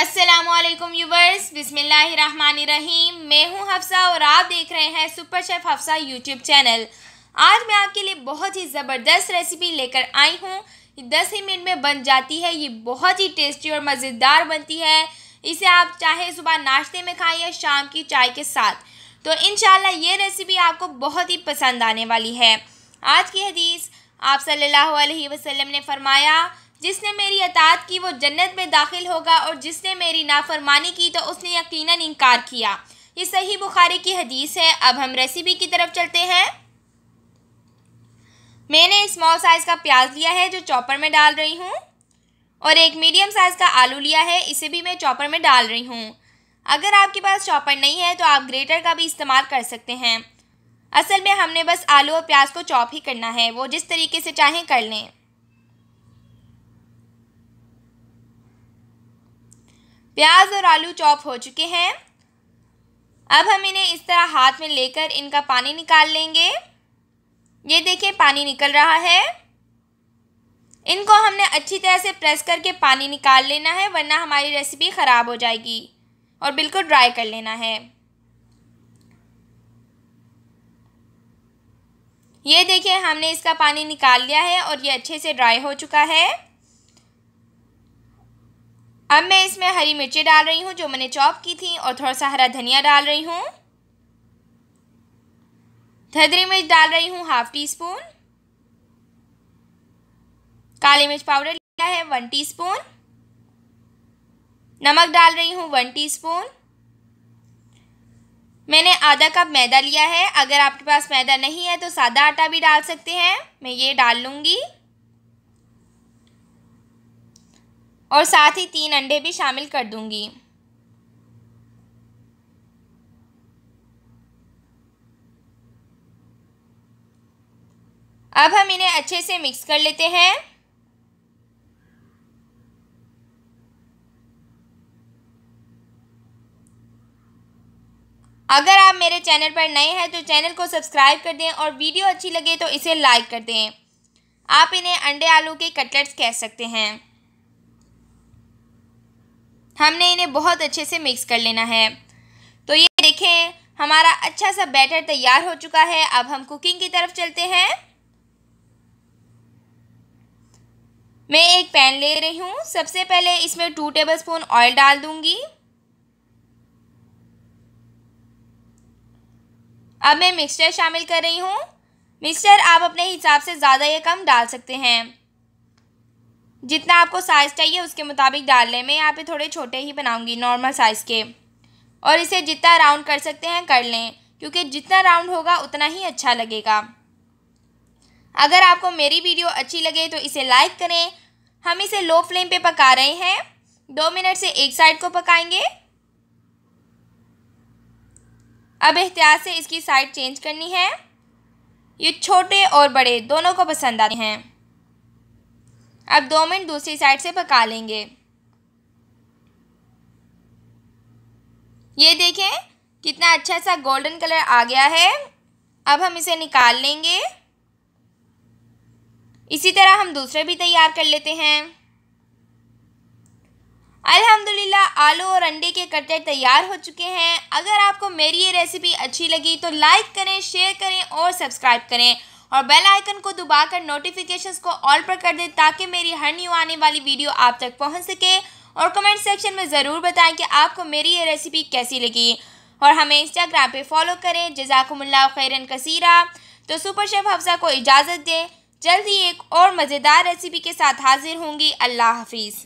Aslam yours बिसमीम मैं हूं हफ्सा और आप देख रहे हैं super chef Hafsa YouTube channel आज मैं आपके लिए बहुत ही ज़बरदस्त रेसिपी लेकर आई हूं दस ही मिनट में बन जाती है ये बहुत ही टेस्टी और मज़ेदार बनती है इसे आप चाहे सुबह नाश्ते में खाएं या शाम की चाय के साथ तो इन ये रेसिपी आपको बहुत ही पसंद आने वाली है आज की हदीस आप सल्लल्लाहु अलैहि वसल्लम ने फरमाया जिसने मेरी अतात की वो जन्नत में दाखिल होगा और जिसने मेरी नाफरमानी की तो उसने यकीनन इनकार किया ये सही बुखारी की हदीस है अब हम रेसिपी की तरफ चलते हैं मैंने स्मॉल साइज़ का प्याज लिया है जो चॉपर में डाल रही हूँ और एक मीडियम साइज़ का आलू लिया है इसे भी मैं चॉपर में डाल रही हूँ अगर आपके पास चॉपर नहीं है तो आप ग्रेटर का भी इस्तेमाल कर सकते हैं असल में हमने बस आलू और प्याज को चॉप ही करना है वो जिस तरीके से चाहें कर लें प्याज और आलू चॉप हो चुके हैं अब हम इन्हें इस तरह हाथ में लेकर इनका पानी निकाल लेंगे ये देखिए पानी निकल रहा है इनको हमने अच्छी तरह से प्रेस करके पानी निकाल लेना है वरना हमारी रेसिपी ख़राब हो जाएगी और बिल्कुल ड्राई कर लेना है ये देखिए हमने इसका पानी निकाल लिया है और ये अच्छे से ड्राई हो चुका है अब मैं इसमें हरी मिर्ची डाल रही हूँ जो मैंने चॉप की थी और थोड़ा सा हरा धनिया डाल रही हूँ धदरी मिर्च डाल रही हूँ हाफ टी स्पून काली मिर्च पाउडर लिया है वन टी स्पून नमक डाल रही हूँ वन टी स्पून मैंने आधा कप मैदा लिया है अगर आपके पास मैदा नहीं है तो सादा आटा भी डाल सकते हैं मैं ये डाल लूँगी और साथ ही तीन अंडे भी शामिल कर दूंगी अब हम इन्हें अच्छे से मिक्स कर लेते हैं अगर आप मेरे चैनल पर नए हैं तो चैनल को सब्सक्राइब कर दें और वीडियो अच्छी लगे तो इसे लाइक कर दें आप इन्हें अंडे आलू के कटलेट्स कह सकते हैं हमने इन्हें बहुत अच्छे से मिक्स कर लेना है तो ये देखें हमारा अच्छा सा बैटर तैयार हो चुका है अब हम कुकिंग की तरफ चलते हैं मैं एक पैन ले रही हूँ सबसे पहले इसमें टू टेबल स्पून ऑयल डाल दूंगी अब मैं मिक्सचर शामिल कर रही हूँ मिक्सचर आप अपने हिसाब से ज़्यादा या कम डाल सकते हैं जितना आपको साइज़ चाहिए उसके मुताबिक डाल लें मैं यहाँ पे थोड़े छोटे ही बनाऊंगी नॉर्मल साइज़ के और इसे जितना राउंड कर सकते हैं कर लें क्योंकि जितना राउंड होगा उतना ही अच्छा लगेगा अगर आपको मेरी वीडियो अच्छी लगे तो इसे लाइक करें हम इसे लो फ्लेम पे पका रहे हैं दो मिनट से एक साइड को पकाएंगे अब एहतियात से इसकी साइड चेंज करनी है ये छोटे और बड़े दोनों को पसंद आते हैं अब दो मिनट दूसरी साइड से पका लेंगे ये देखें कितना अच्छा सा गोल्डन कलर आ गया है अब हम इसे निकाल लेंगे इसी तरह हम दूसरे भी तैयार कर लेते हैं अल्हम्दुलिल्लाह आलू और अंडे के कटलेट तैयार हो चुके हैं अगर आपको मेरी ये रेसिपी अच्छी लगी तो लाइक करें शेयर करें और सब्सक्राइब करें और बेल आइकन को दबाकर नोटिफिकेशंस को ऑल पर कर दें ताकि मेरी हर न्यू आने वाली वीडियो आप तक पहुंच सके और कमेंट सेक्शन में ज़रूर बताएं कि आपको मेरी ये रेसिपी कैसी लगी और हमें इंस्टाग्राम पे फॉलो करें जजाकमल्ला खैरन कसीरा तो सुपर शेफ हफ्सा को इजाज़त दें जल्द ही एक और मज़ेदार रेसिपी के साथ हाजिर होंगी अल्लाह हाफिज़